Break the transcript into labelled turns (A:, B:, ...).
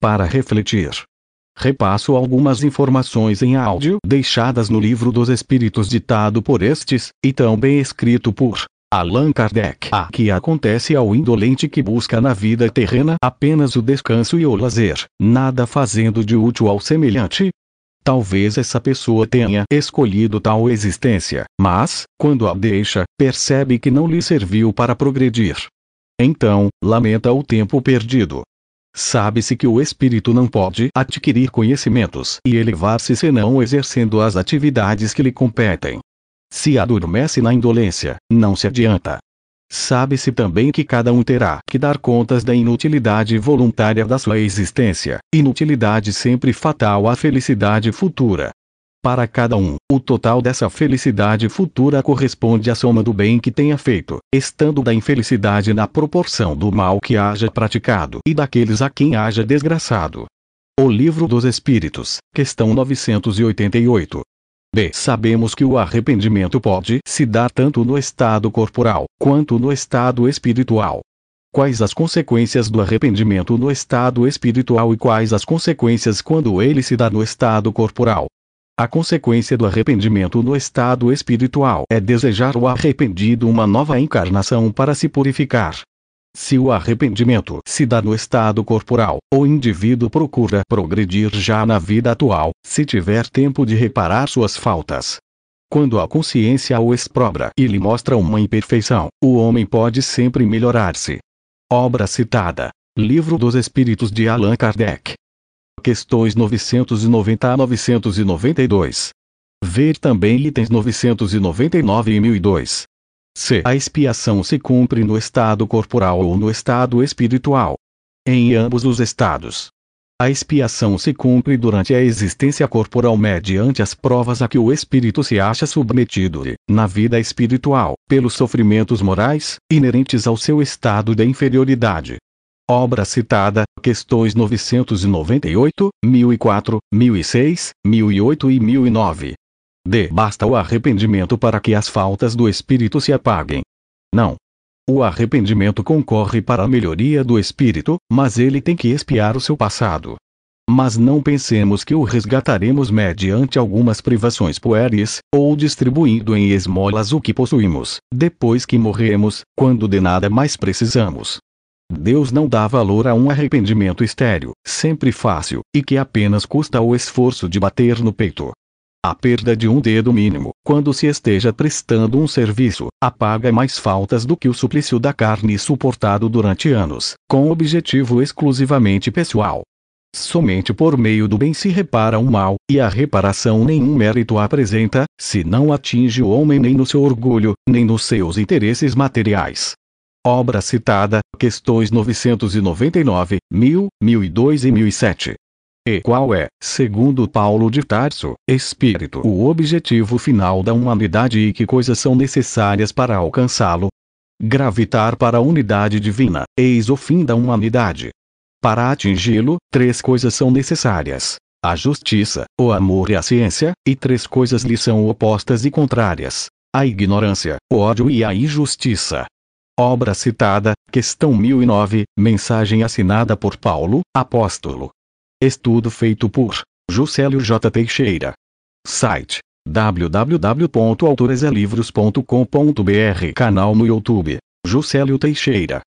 A: para refletir. Repasso algumas informações em áudio deixadas no Livro dos Espíritos ditado por estes, e também escrito por Allan Kardec. A que acontece ao indolente que busca na vida terrena apenas o descanso e o lazer, nada fazendo de útil ao semelhante? Talvez essa pessoa tenha escolhido tal existência, mas, quando a deixa, percebe que não lhe serviu para progredir. Então, lamenta o tempo perdido, Sabe-se que o espírito não pode adquirir conhecimentos e elevar-se senão exercendo as atividades que lhe competem. Se adormece na indolência, não se adianta. Sabe-se também que cada um terá que dar contas da inutilidade voluntária da sua existência, inutilidade sempre fatal à felicidade futura para cada um. O total dessa felicidade futura corresponde à soma do bem que tenha feito, estando da infelicidade na proporção do mal que haja praticado e daqueles a quem haja desgraçado. O Livro dos Espíritos, questão 988. B. Sabemos que o arrependimento pode se dar tanto no estado corporal quanto no estado espiritual. Quais as consequências do arrependimento no estado espiritual e quais as consequências quando ele se dá no estado corporal? A consequência do arrependimento no estado espiritual é desejar o arrependido uma nova encarnação para se purificar. Se o arrependimento se dá no estado corporal, o indivíduo procura progredir já na vida atual, se tiver tempo de reparar suas faltas. Quando a consciência o exprobra e lhe mostra uma imperfeição, o homem pode sempre melhorar-se. Obra citada. Livro dos Espíritos de Allan Kardec. Questões 990 a 992. Ver também itens 999 e 1002. C. A expiação se cumpre no estado corporal ou no estado espiritual. Em ambos os estados. A expiação se cumpre durante a existência corporal mediante as provas a que o espírito se acha submetido e, na vida espiritual, pelos sofrimentos morais, inerentes ao seu estado de inferioridade, Obra citada, questões 998, 1004, 1006, 1008 e 1009. D. Basta o arrependimento para que as faltas do espírito se apaguem. Não. O arrependimento concorre para a melhoria do espírito, mas ele tem que espiar o seu passado. Mas não pensemos que o resgataremos mediante algumas privações pueris, ou distribuindo em esmolas o que possuímos, depois que morremos, quando de nada mais precisamos. Deus não dá valor a um arrependimento estéreo, sempre fácil, e que apenas custa o esforço de bater no peito. A perda de um dedo mínimo, quando se esteja prestando um serviço, apaga mais faltas do que o suplício da carne suportado durante anos, com objetivo exclusivamente pessoal. Somente por meio do bem se repara o um mal, e a reparação nenhum mérito apresenta, se não atinge o homem nem no seu orgulho, nem nos seus interesses materiais. Obra citada, questões 999, 1000, 1002 e 1007. E qual é, segundo Paulo de Tarso, espírito, o objetivo final da humanidade e que coisas são necessárias para alcançá-lo? Gravitar para a unidade divina, eis o fim da humanidade. Para atingi-lo, três coisas são necessárias: a justiça, o amor e a ciência, e três coisas lhe são opostas e contrárias: a ignorância, o ódio e a injustiça. Obra citada, questão 1009, mensagem assinada por Paulo, apóstolo. Estudo feito por Juscelio J. Teixeira. Site www.autoreselivros.com.br Canal no YouTube Juscelio Teixeira